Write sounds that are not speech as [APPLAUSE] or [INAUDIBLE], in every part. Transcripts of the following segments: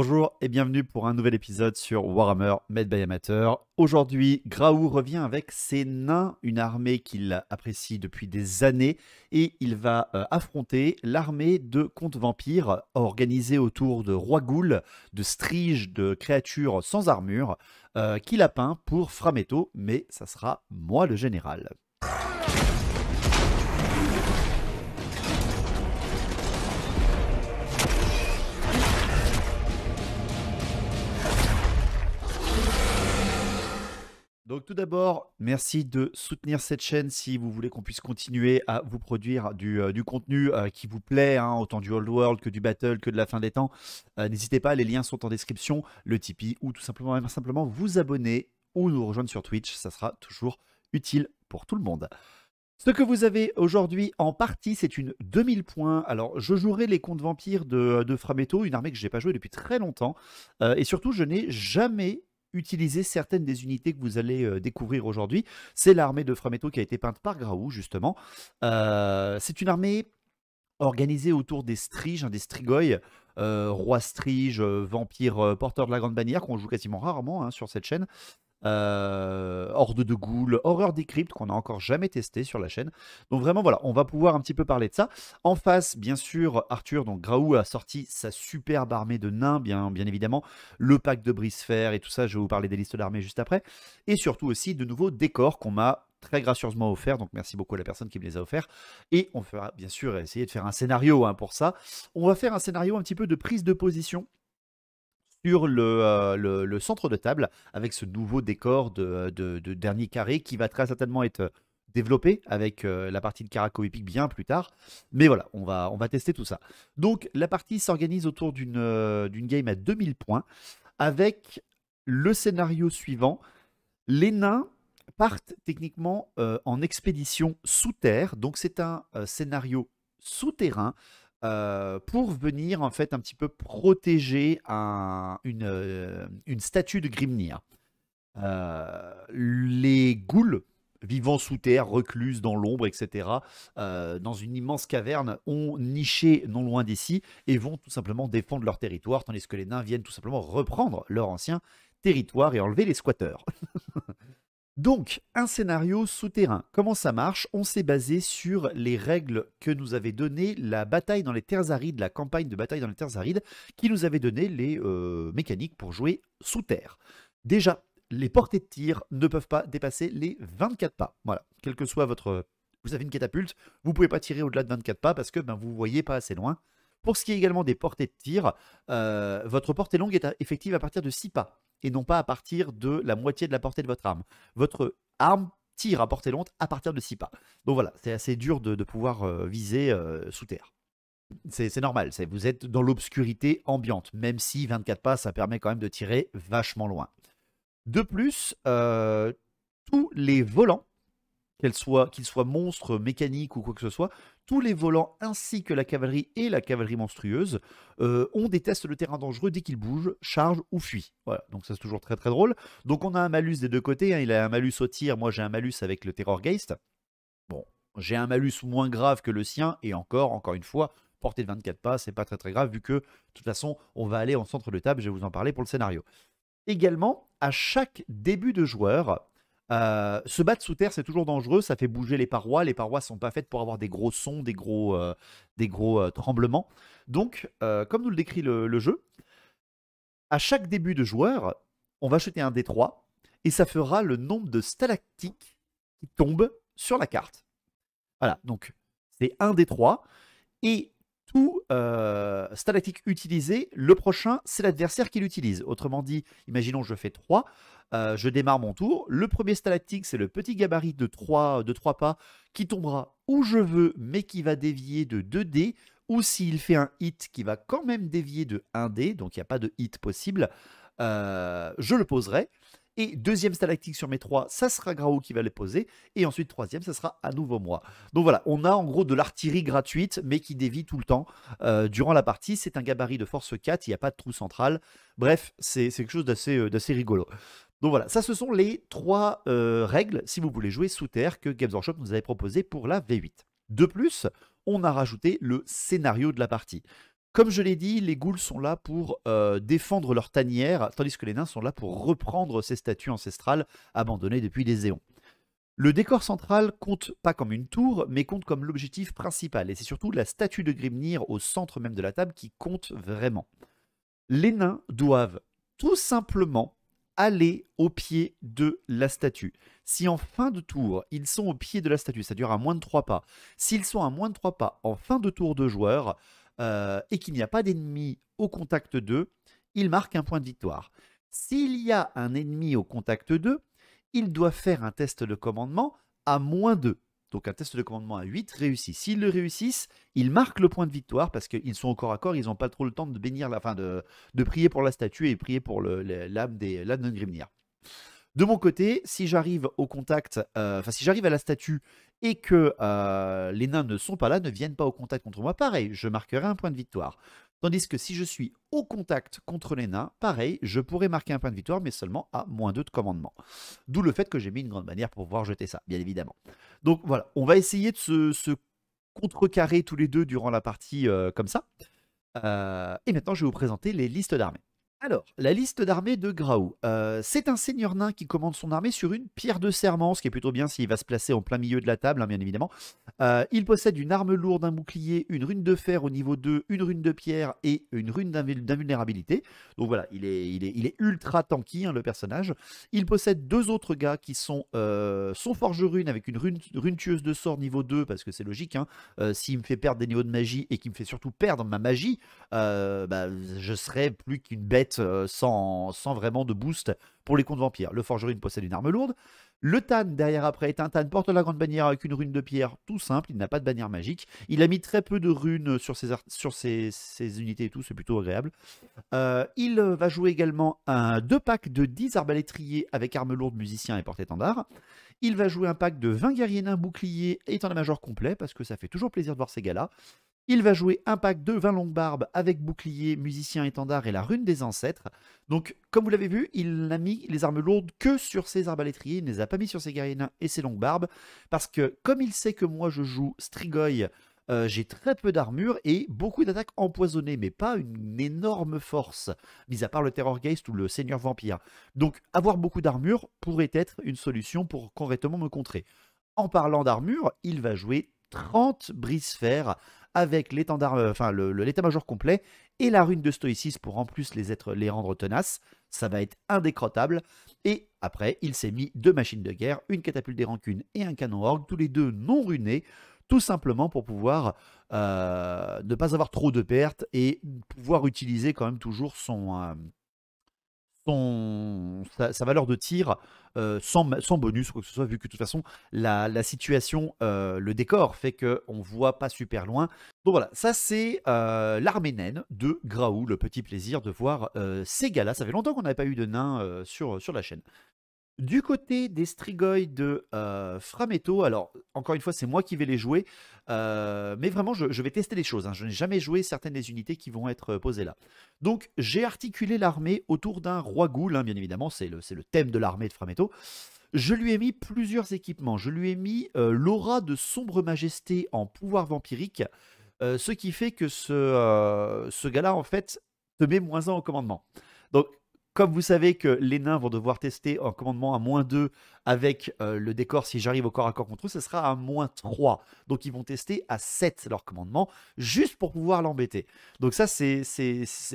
Bonjour et bienvenue pour un nouvel épisode sur Warhammer Made by Amateur. Aujourd'hui, Graou revient avec ses nains, une armée qu'il apprécie depuis des années, et il va euh, affronter l'armée de contes vampires organisée autour de rois ghouls, de striges, de créatures sans armure, euh, qu'il a peint pour Frameto, mais ça sera moi le général. Donc tout d'abord, merci de soutenir cette chaîne si vous voulez qu'on puisse continuer à vous produire du, euh, contenu euh, qui vous plaît, hein, autant du Old World que du Battle, que de la fin des temps. Euh, n'hésitez pas, les liens sont en description, le Tipeee ou tout simplement, simplement vous abonner ou nous rejoindre sur Twitch, ça sera toujours utile pour tout le monde. Ce que vous avez aujourd'hui en partie, c'est une 2000 points. Alors, je jouerai les Contes vampires de, de une armée que je n'ai pas jouée depuis très longtemps. et surtout, je n'ai jamais utiliser certaines des unités que vous allez euh, découvrir aujourd'hui. C'est l'armée de Frameto qui a été peinte par Graou, justement. Euh, c'est une armée organisée autour des striges, hein, des strigoi, euh, roi strige, vampire porteur de la grande bannière, qu'on joue quasiment rarement hein, sur cette chaîne. Euh, Horde de Ghoul, Horreur Cryptes qu'on n'a encore jamais testé sur la chaîne. Donc vraiment, voilà, on va pouvoir un petit peu parler de ça. En face, bien sûr, Arthur, donc Graou a sorti sa superbe armée de nains, bien, bien évidemment, le pack de Brisfer et tout ça, je vais vous parler des listes d'armées juste après. Et surtout aussi, de nouveaux décors qu'on m'a très gracieusement offert donc merci beaucoup à la personne qui me les a offerts. Et on fera bien sûr essayer de faire un scénario hein, pour ça. On va faire un scénario un petit peu de prise de position sur euh, le, centre de table avec ce nouveau décor de, dernier carré qui va très certainement être euh, développé avec euh, la partie de Caraco Epic bien plus tard. Mais voilà, on va, on va tester tout ça. Donc la partie s'organise autour d'une d'une game à 2000 points avec le scénario suivant. Les nains partent techniquement en expédition sous terre, donc c'est un scénario souterrain euh, pour venir en fait un petit peu protéger euh, une, statue de Grimnir. Euh, les ghouls vivant sous terre, recluses dans l'ombre, etc., dans une immense caverne, ont niché non loin d'ici et vont tout simplement défendre leur territoire, tandis que les nains viennent tout simplement reprendre leur ancien territoire et enlever les squatteurs. [LAUGHS] Donc, un scénario souterrain. Comment ça marche On s'est basé sur les règles que nous avait donné la bataille dans les terres arides, la campagne de bataille dans les terres arides, qui nous avait donné les euh, mécaniques pour jouer sous terre. Déjà, les portées de tir ne peuvent pas dépasser les 24 pas. Voilà, quel que soit votre... Vous avez une catapulte, vous ne pouvez pas tirer au-delà de 24 pas parce que ben, vous ne voyez pas assez loin. Pour ce qui est également des portées de tir, euh, votre portée longue est euh, effective à partir de 6 pas et non pas à partir de la moitié de la portée de votre arme. Votre arme tire à portée longue à partir de 6 pas. Donc voilà, c'est assez dur de, pouvoir euh, viser euh, sous terre. C'est normal, vous êtes dans l'obscurité ambiante, même si 24 pas, ça permet quand même de tirer vachement loin. De plus, euh, tous les volants qu'il soit monstre, mécanique ou quoi que ce soit, tous les volants ainsi que la cavalerie et la cavalerie monstrueuse, euh, on déteste le terrain dangereux dès qu'il bouge, charge ou fuit. Voilà, donc ça c'est toujours très très drôle. Donc on a un malus des deux côtés, hein. il a un malus au tir, moi j'ai un malus avec le Terrorgeist. Bon, j'ai un malus moins grave que le sien, et encore, encore une fois, portée de 24 pas, c'est pas très très grave vu que de toute façon on va aller en centre de table, je vais vous en parler pour le scénario. Également, à chaque début de joueur, euh, se battre sous terre, c'est toujours dangereux, ça fait bouger les parois. Les parois sont pas faites pour avoir des gros sons, des gros, euh, des gros euh, tremblements. Donc, comme nous le décrit le, jeu, à chaque début de joueur, on va jeter un D3 et ça fera le nombre de stalactites qui tombent sur la carte. Voilà, donc c'est un D3 et tout stalactite utilisé, le prochain, c'est l'adversaire qui l'utilise. Autrement dit, imaginons je fais 3, euh, je démarre mon tour. Le premier stalactique, c'est le petit gabarit de 3, de pas qui tombera où je veux, mais qui va dévier de 2D ou s'il fait un hit qui va quand même dévier de 1D, donc il n'y a pas de hit possible, euh, je le poserai. Et deuxième stalactique sur mes trois, ça sera Grau qui va les poser. Et ensuite, troisième, ça sera à nouveau moi. Donc voilà, on a en gros de l'artillerie gratuite, mais qui dévie tout le temps euh, durant la partie. C'est un gabarit de force 4, il n'y a pas de trou central. Bref, c'est quelque chose d'assez rigolo. Donc voilà, ça ce sont les trois euh, règles si vous voulez jouer sous terre que Games Workshop nous avait proposé pour la V8. De plus, on a rajouté le scénario de la partie. Comme je l'ai dit, les ghouls sont là pour euh, défendre leur tanière, tandis que les nains sont là pour reprendre ces statues ancestrales abandonnées depuis des éons. Le décor central compte pas comme une tour, mais compte comme l'objectif principal, et c'est surtout la statue de Grimnir au centre même de la table qui compte vraiment. Les nains doivent tout simplement aller au pied de la statue. Si en fin de tour, ils sont au pied de la statue, ça dure à moins de 3 pas, s'ils sont à moins de 3 pas en fin de tour de joueur euh, et qu'il n'y a pas d'ennemi au contact 2, ils marquent un point de victoire. S'il y a un ennemi au contact 2, ils doivent faire un test de commandement à moins 2. Donc un test de commandement à 8 réussit. S'ils le réussissent, ils marquent le point de victoire parce qu'ils sont encore à corps, ils n'ont pas trop le temps de bénir la fin de, de prier pour la statue et prier pour l'âme des de Grimnir. De mon côté, si j'arrive au contact, euh, enfin si j'arrive à la statue et que euh, les nains ne sont pas là, ne viennent pas au contact contre moi, pareil, je marquerai un point de victoire. Tandis que si je suis au contact contre les nains, pareil, je pourrais marquer un point de victoire, mais seulement à moins 2 de commandement. D'où le fait que j'ai mis une grande manière pour pouvoir jeter ça, bien évidemment. Donc voilà, on va essayer de se, contrecarrer tous les deux durant la partie euh, comme ça. Euh, et maintenant, je vais vous présenter les listes d'armées. Alors, la liste d'armée de Grau. Euh, c'est un seigneur nain qui commande son armée sur une pierre de serment, ce qui est plutôt bien s'il va se placer en plein milieu de la table, hein, bien évidemment. Euh, il possède une arme lourde, un bouclier, une rune de fer au niveau 2, une rune de pierre et une rune d'invulnérabilité. Donc voilà, il est, ultra tanky, hein, le personnage. Il possède deux autres gars qui sont euh, son forgerune avec une rune, tueuse de sort niveau 2, parce que c'est logique, hein. s'il me fait perdre des niveaux de magie et qu'il me fait surtout perdre ma magie, bah, je serai plus qu'une bête euh, sans, vraiment de boost pour les comptes vampires. Le forgerine possède une arme lourde. Le Tan derrière après est un Tan porte la grande bannière avec une rune de pierre, tout simple, il n'a pas de bannière magique. Il a mis très peu de runes sur ses, unités et tout, c'est plutôt agréable. Euh, il va jouer également un, deux pack de 10 arbalétriers avec armes lourdes, musiciens et porte-étendard. Il va jouer un pack de 20 guerriers nains boucliers et la major complet parce que ça fait toujours plaisir de voir ces gars-là. Il va jouer un pack de 20 longues barbes avec bouclier, musicien étendard et la rune des ancêtres. Donc, comme vous l'avez vu, il n'a mis les armes lourdes que sur ses arbalétriers, il ne les a pas mis sur ses guerriers et ses longues barbes, parce que comme il sait que moi je joue Strigoi, euh, j'ai très peu d'armure et beaucoup d'attaques empoisonnées, mais pas une énorme force, mis à part le Terrorgeist ou le Seigneur Vampire. Donc, avoir beaucoup d'armure pourrait être une solution pour correctement me contrer. En parlant d'armure, il va jouer 30 brise avec l'étendard, euh, l'état-major complet et la rune de stoïcisme pour en plus les, les rendre tenaces. Ça va être indécrottable. Et après, il s'est mis deux machines de guerre, une catapulte des rancunes et un canon orgue, tous les deux non runés, tout simplement pour pouvoir euh, ne pas avoir trop de pertes et pouvoir utiliser quand même toujours son, euh, sa, valeur de tir euh, sans, bonus quoi que ce soit, vu que de toute façon, la, la situation, euh, le décor fait qu'on on voit pas super loin. Donc voilà, ça c'est euh, l'armée naine de Graou, le petit plaisir de voir ces gars-là. Ça fait longtemps qu'on n'avait pas eu de nains sur, sur la chaîne. Du côté des Strigoi de euh, Frameto, alors encore une fois, c'est moi qui vais les jouer, euh, mais vraiment, je, vais tester les choses. Hein. Je n'ai jamais joué certaines des unités qui vont être euh, posées là. Donc, j'ai articulé l'armée autour d'un roi ghoul, hein, bien évidemment, c'est le, le, thème de l'armée de Frameto. Je lui ai mis plusieurs équipements. Je lui ai mis l'aura de sombre majesté en pouvoir vampirique, ce qui fait que ce, gars-là, en fait, te met moins un au commandement. Donc, comme vous savez que les nains vont devoir tester en commandement à moins 2 avec euh, le décor, si j'arrive au corps à corps contre eux, ce sera à moins 3. Donc ils vont tester à 7 leur commandement, juste pour pouvoir l'embêter. Donc ça, c'est,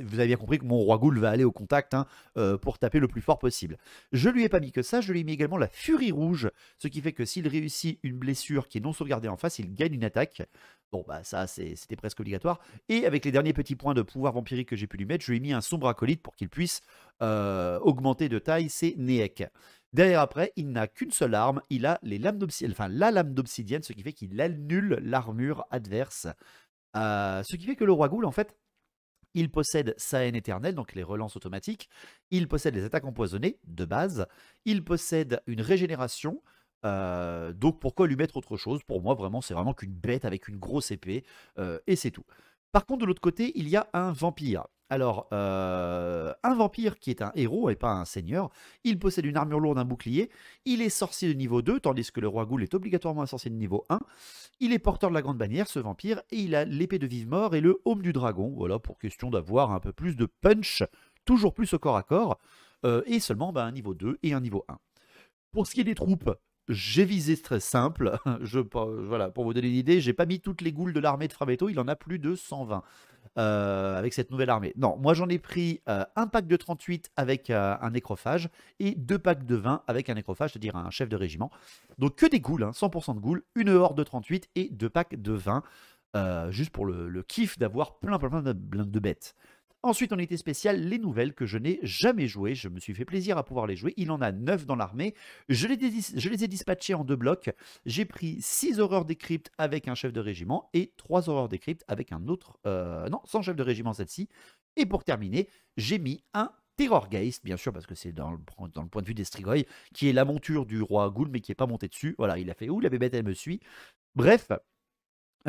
vous avez bien compris que mon roi Ghoul va aller au contact hein, euh, pour taper le plus fort possible. Je lui ai pas mis que ça, je lui ai mis également la furie rouge, ce qui fait que s'il réussit une blessure qui est non sauvegardée en face, il gagne une attaque. Bon, bah ça, c'était presque obligatoire. Et avec les derniers petits points de pouvoir vampirique que j'ai pu lui mettre, je lui ai mis un sombre acolyte pour qu'il puisse euh, augmenter de taille ses néecs. Derrière après, il n'a qu'une seule arme, il a les lames enfin la lame d'obsidienne, ce qui fait qu'il annule l'armure adverse. Euh, ce qui fait que le roi Ghoul, en fait, il possède sa haine éternelle, donc les relances automatiques. Il possède les attaques empoisonnées, de base. Il possède une régénération. Euh, donc pourquoi lui mettre autre chose Pour moi, vraiment, c'est vraiment qu'une bête avec une grosse épée. Euh, et c'est tout. Par contre, de l'autre côté, il y a un vampire. Alors, euh, un vampire qui est un héros et pas un seigneur, il possède une armure lourde, un bouclier, il est sorcier de niveau 2, tandis que le roi Ghoul est obligatoirement un sorcier de niveau 1, il est porteur de la grande bannière, ce vampire, et il a l'épée de vive mort et le home du dragon, voilà, pour question d'avoir un peu plus de punch, toujours plus au corps à corps, euh, et seulement ben, un niveau 2 et un niveau 1. Pour ce qui est des troupes, j'ai visé très simple. [LAUGHS] Je, voilà, pour vous donner une idée, j'ai pas mis toutes les goules de l'armée de Frameto. il en a plus de 120 euh, avec cette nouvelle armée. Non, moi j'en ai pris euh, un pack de 38 avec euh, un nécrophage et deux packs de 20 avec un nécrophage, c'est-à-dire un chef de régiment. Donc que des goules, 100% hein, de goules, une horde de 38 et deux packs de 20, juste pour le, kiff d'avoir plein, plein, plein de bêtes. Ensuite, en été spécial, les nouvelles que je n'ai jamais jouées. Je me suis fait plaisir à pouvoir les jouer. Il en a 9 dans l'armée. Je, les ai dispatchés en deux blocs. J'ai pris 6 horreurs décryptes avec un chef de régiment et 3 horreurs décryptes avec un autre. Euh, non, sans chef de régiment celle ci Et pour terminer, j'ai mis un Terrorgeist, bien sûr, parce que c'est dans le, point de vue des Strigoi, qui est la monture du roi Ghoul, mais qui n'est pas monté dessus. Voilà, il a fait où la bébête, elle me suit. Bref,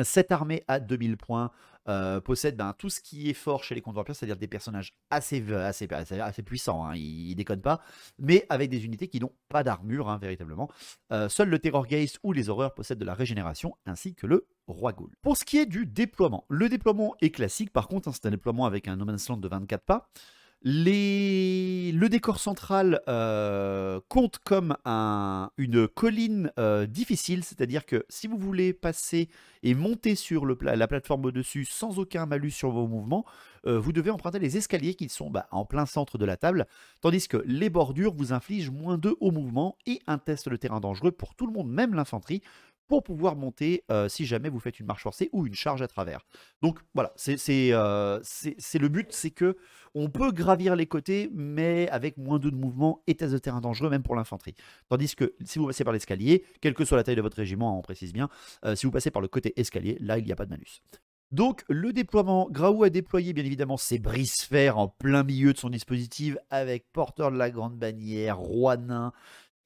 cette armée à 2000 points, euh, possède ben, tout ce qui est fort chez les contes c'est-à-dire des personnages assez, euh, assez puissants, hein, ils, déconnent pas, mais avec des unités qui n'ont pas d'armure, hein, véritablement. Euh, seul le Terrorgeist ou les Horreurs possèdent de la régénération, ainsi que le Roi Ghoul. Pour ce qui est du déploiement, le déploiement est classique, par contre, hein, c'est un déploiement avec un No Land de 24 pas. Le décor central euh, compte comme une colline euh, difficile, c'est-à-dire que si vous voulez passer et monter sur la plateforme au-dessus sans aucun malus sur vos mouvements, euh, vous devez emprunter les escaliers qui sont bah, en plein centre de la table, tandis que les bordures vous infligent moins de au mouvement et un test de terrain dangereux pour tout le monde, même l'infanterie, pour pouvoir monter euh, si jamais vous faites une marche forcée ou une charge à travers. Donc voilà, euh, c'est le but, c'est que on peut gravir les côtés, mais avec moins de mouvements et de terrain dangereux, même pour l'infanterie. Tandis que si vous passez par l'escalier, quelle que soit la taille de votre régiment, hein, on précise bien, euh, si vous passez par le côté escalier, là il n'y a pas de manus. Donc le déploiement, Graou a déployé bien évidemment ses brisphères en plein milieu de son dispositif avec porteur de la grande bannière, roi nain,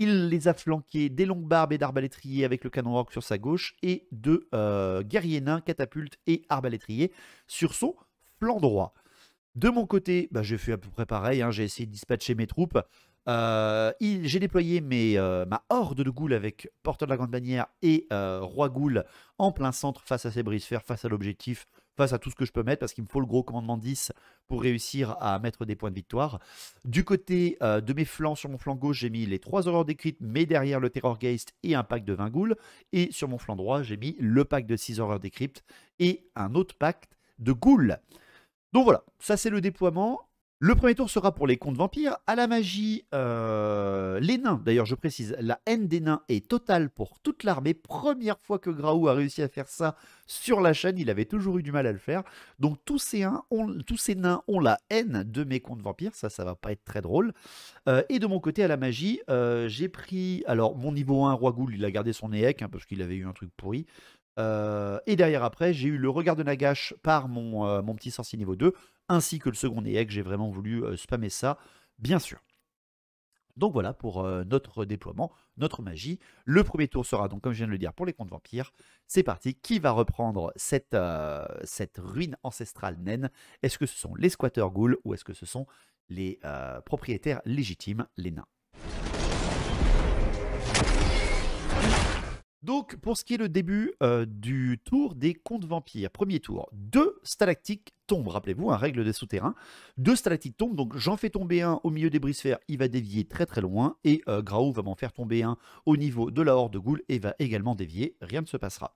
il les a flanqués des longues barbes et d'arbalétriers avec le canon rock sur sa gauche et de euh, guerriers nains, catapultes et arbalétriers sur son flanc droit. De mon côté, bah, j'ai fait à peu près pareil, hein. j'ai essayé de dispatcher mes troupes. Euh, j'ai déployé euh, ma horde de ghouls avec porteur de la grande bannière et roi ghoul en plein centre face à ses brisphères, face à l'objectif face à tout ce que je peux mettre parce qu'il me faut le gros commandement 10 pour réussir à mettre des points de victoire. Du côté euh, de mes flancs, sur mon flanc gauche, j'ai mis les trois horreurs décrites, mais derrière le Terror Geist et un pack de 20 ghouls. Et sur mon flanc droit, j'ai mis le pack de 6 horreurs décrites et un autre pack de ghouls. Donc voilà, ça c'est le déploiement. Le premier tour sera pour les contes vampires. À la magie, euh, les nains, d'ailleurs je précise, la haine des nains est totale pour toute l'armée. Première fois que Graou a réussi à faire ça sur la chaîne, il avait toujours eu du mal à le faire. Donc tous ces, tous ces nains ont la haine de mes contes vampires, ça, ça va pas être très drôle. Euh, et de mon côté, à la magie, euh, j'ai pris, alors mon niveau 1, Roi Ghoul, il a gardé son EEC, hein, parce qu'il avait eu un truc pourri. et derrière après, j'ai eu le regard de Nagash par mon, mon petit sorcier niveau 2 ainsi que le second EEC. J'ai vraiment voulu euh, spammer ça, bien sûr. Donc voilà pour euh, notre déploiement, notre magie. Le premier tour sera donc, comme je viens de le dire, pour les comptes vampires. C'est parti. Qui va reprendre euh, cette, ruine ancestrale naine Est-ce que ce sont les squatter ghouls ou est-ce que ce sont les propriétaires légitimes, les nains Donc, pour ce qui est le début euh, du tour des contes vampires, premier tour, deux stalactiques tombent, rappelez-vous, un hein, règle des souterrains, deux stalactiques tombent, donc j'en fais tomber un au milieu des brisphères, il va dévier très très loin, et euh, Grau va m'en faire tomber un au niveau de la horde de goules et va également dévier, rien ne se passera.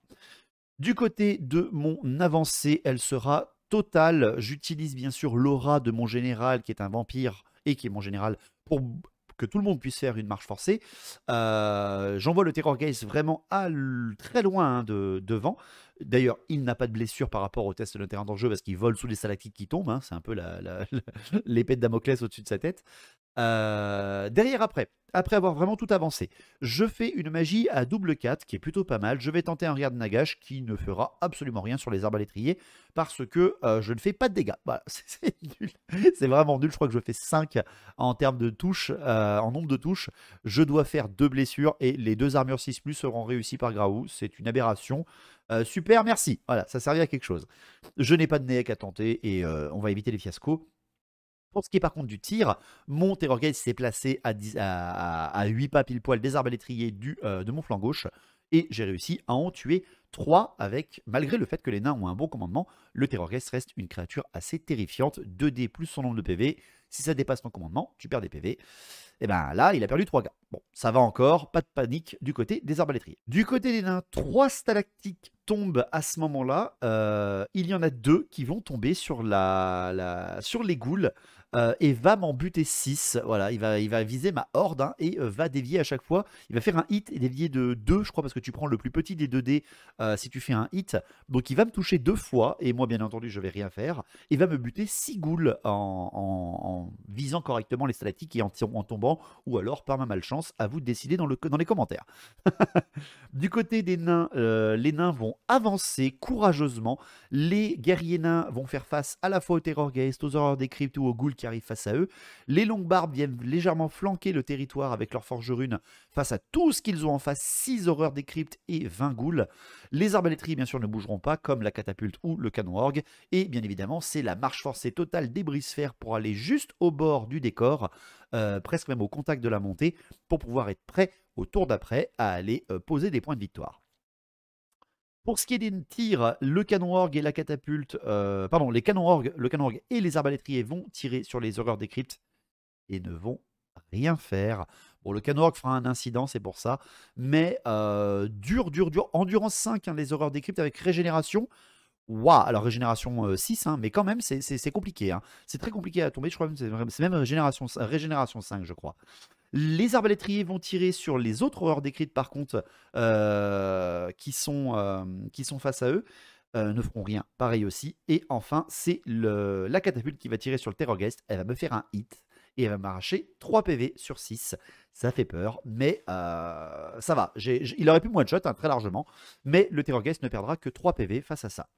Du côté de mon avancée, elle sera totale, j'utilise bien sûr l'aura de mon général qui est un vampire et qui est mon général pour que tout le monde puisse faire une marche forcée. Euh, j'envoie le Terror Gaze vraiment très loin hein, de, devant. D'ailleurs, il n'a pas de blessure par rapport au test de terrain d'enjeu parce qu'il vole sous les salactites qui tombent. Hein. C'est un peu [LAUGHS] l'épée de Damoclès au-dessus de sa tête. Euh, derrière après, après avoir vraiment tout avancé, je fais une magie à double 4 qui est plutôt pas mal. Je vais tenter un regard de Nagash qui ne fera absolument rien sur les arbalétriers parce que euh, je ne fais pas de dégâts. [LAUGHS] c'est nul. C'est vraiment nul. Je crois que je fais 5 en termes de touches, euh, en nombre de touches. Je dois faire deux blessures et les deux armures 6 plus seront réussies par Graou. C'est une aberration. super, merci. Voilà, ça servira à quelque chose. Je n'ai pas de Néek à tenter et on va éviter les fiascos. Pour ce qui est par contre du tir, mon Terrorgate s'est placé à, 8 pas pile poil des arbalétriers du, euh, de mon flanc gauche et j'ai réussi à en tuer 3 avec, malgré le fait que les nains ont un bon commandement, le Terrorgate reste une créature assez terrifiante, 2D plus son nombre de PV, si ça dépasse ton commandement, tu perds des PV. Et eh ben là, il a perdu 3 gars. Bon, ça va encore, pas de panique du côté des arbalétriers. Du côté des nains, 3 stalactiques tombent à ce moment-là. Euh, il y en a 2 qui vont tomber sur, sur les goules. Euh, et va m'en buter 6. Voilà, il va, il va viser ma horde hein, et euh, va dévier à chaque fois. Il va faire un hit et dévier de 2, je crois, parce que tu prends le plus petit des 2 dés euh, si tu fais un hit. Donc il va me toucher deux fois, et moi, bien entendu, je vais rien faire. Il va me buter 6 ghouls... en, visant correctement les statiques et en, en, tombant, ou alors par ma malchance, à vous de décider dans, le, dans les commentaires. [LAUGHS] du côté des nains, les nains vont avancer courageusement. Les guerriers nains vont faire face à la fois au terror aux horreurs des cryptes ou aux ghouls arrivent face à eux. Les longues barbes viennent légèrement flanquer le territoire avec leur forgerune face à tout ce qu'ils ont en face, 6 horreurs des cryptes et 20 ghouls. Les arbalétries bien sûr ne bougeront pas comme la catapulte ou le canon orgue et bien évidemment c'est la marche forcée totale des brisphères pour aller juste au bord du décor, euh, presque même au contact de la montée pour pouvoir être prêt au tour d'après à aller euh, poser des points de victoire. Pour ce qui est des tirs, le canon orgue et la catapulte, euh, pardon, les canons orgue, le canon et les arbalétriers vont tirer sur les horreurs des cryptes et ne vont rien faire. Bon, le canon orgue fera un incident, c'est pour ça. Mais euh, dur, dur, dur. Endurance 5, hein, les horreurs des cryptes avec régénération. Waouh, alors régénération 6, euh, hein, mais quand même, c'est compliqué. Hein. C'est très compliqué à tomber, je crois même c'est même régénération, régénération 5, je crois. Les arbalétriers vont tirer sur les autres horreurs décrites, par contre, euh, qui, sont, euh, qui sont face à eux. Euh, ne feront rien, pareil aussi. Et enfin, c'est la catapulte qui va tirer sur le guest, Elle va me faire un hit et elle va m'arracher 3 PV sur 6. Ça fait peur, mais euh, ça va. il aurait pu moins de shot hein, très largement, mais le Guest ne perdra que 3 PV face à ça.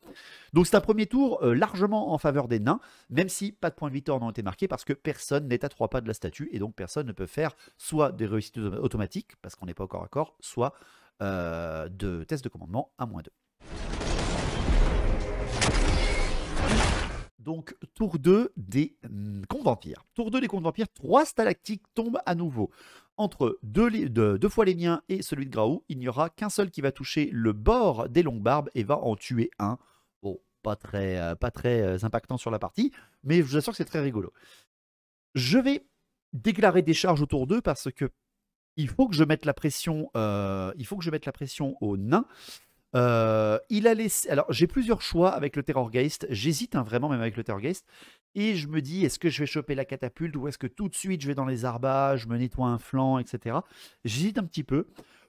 Donc c'est un premier tour euh, largement en faveur des nains, même si pas de points de victoire n'ont été marqués parce que personne n'est à 3 pas de la statue et donc personne ne peut faire soit des réussites automatiques, parce qu'on n'est pas encore à corps, soit euh, de tests de commandement à moins 2. Donc, tour 2 hmm, des Contes vampires. Tour 2 des Contes vampires, 3 stalactiques tombent à nouveau. Entre deux, fois les miens et celui de Graou, il n'y aura qu'un seul qui va toucher le bord des longues barbes et va en tuer un. Bon, pas très, euh, euh, impactant sur la partie, mais je vous assure que c'est très rigolo. Je vais déclarer des charges au tour 2 parce que il faut que je mette la pression, euh, il faut que je mette la pression aux nains euh, il a Alors, j'ai plusieurs choix avec le Terrorgeist. J'hésite hein, vraiment, même avec le Terrorgeist. Et je me dis, est-ce que je vais choper la catapulte ou est-ce que tout de suite je vais dans les arbages, je me nettoie un flanc, etc. J'hésite un petit peu.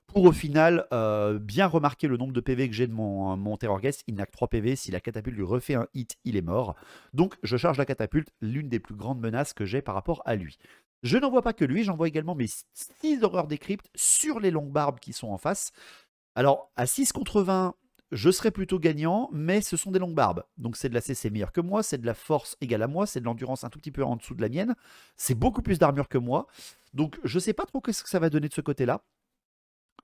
Pour au final, euh, bien remarquer le nombre de PV que j'ai de mon, mon Terrorgeist. Il n'a que 3 PV. Si la catapulte lui refait un hit, il est mort. Donc, je charge la catapulte, l'une des plus grandes menaces que j'ai par rapport à lui. Je n'en vois pas que lui, j'envoie également mes 6 horreurs des sur les longues barbes qui sont en face. Alors, à 6 contre 20, je serais plutôt gagnant, mais ce sont des longues barbes. Donc c'est de la CC meilleure que moi, c'est de la force égale à moi, c'est de l'endurance un tout petit peu en dessous de la mienne, c'est beaucoup plus d'armure que moi. Donc je ne sais pas trop ce que ça va donner de ce côté-là.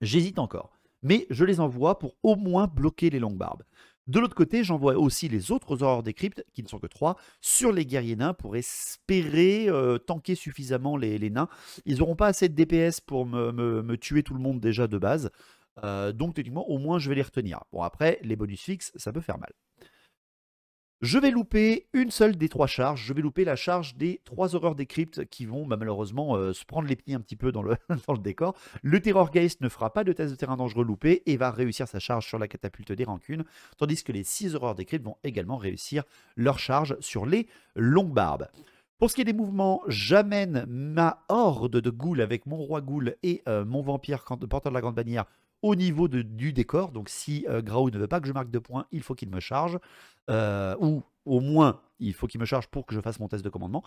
J'hésite encore. Mais je les envoie pour au moins bloquer les longues barbes. De l'autre côté, j'envoie aussi les autres horreurs des cryptes, qui ne sont que trois, sur les guerriers nains pour espérer euh, tanker suffisamment les, nains. Ils n'auront pas assez de DPS pour me, tuer tout le monde déjà de base. Euh, donc techniquement, au moins, je vais les retenir. Bon, après, les bonus fixes, ça peut faire mal. Je vais louper une seule des trois charges. Je vais louper la charge des trois horreurs des cryptes qui vont bah, malheureusement euh, se prendre les pieds un petit peu dans le, [LAUGHS] dans le décor. Le Terrorgeist ne fera pas de test de terrain dangereux loupé et va réussir sa charge sur la catapulte des rancunes, tandis que les six horreurs des cryptes vont également réussir leur charge sur les longues barbes. Pour ce qui est des mouvements, j'amène ma horde de ghouls avec mon roi ghoul et euh, mon vampire porteur de la grande bannière au niveau de, du décor. Donc si euh, Graou Grau ne veut pas que je marque de points, il faut qu'il me charge. Euh, ou au moins, il faut qu'il me charge pour que je fasse mon test de commandement.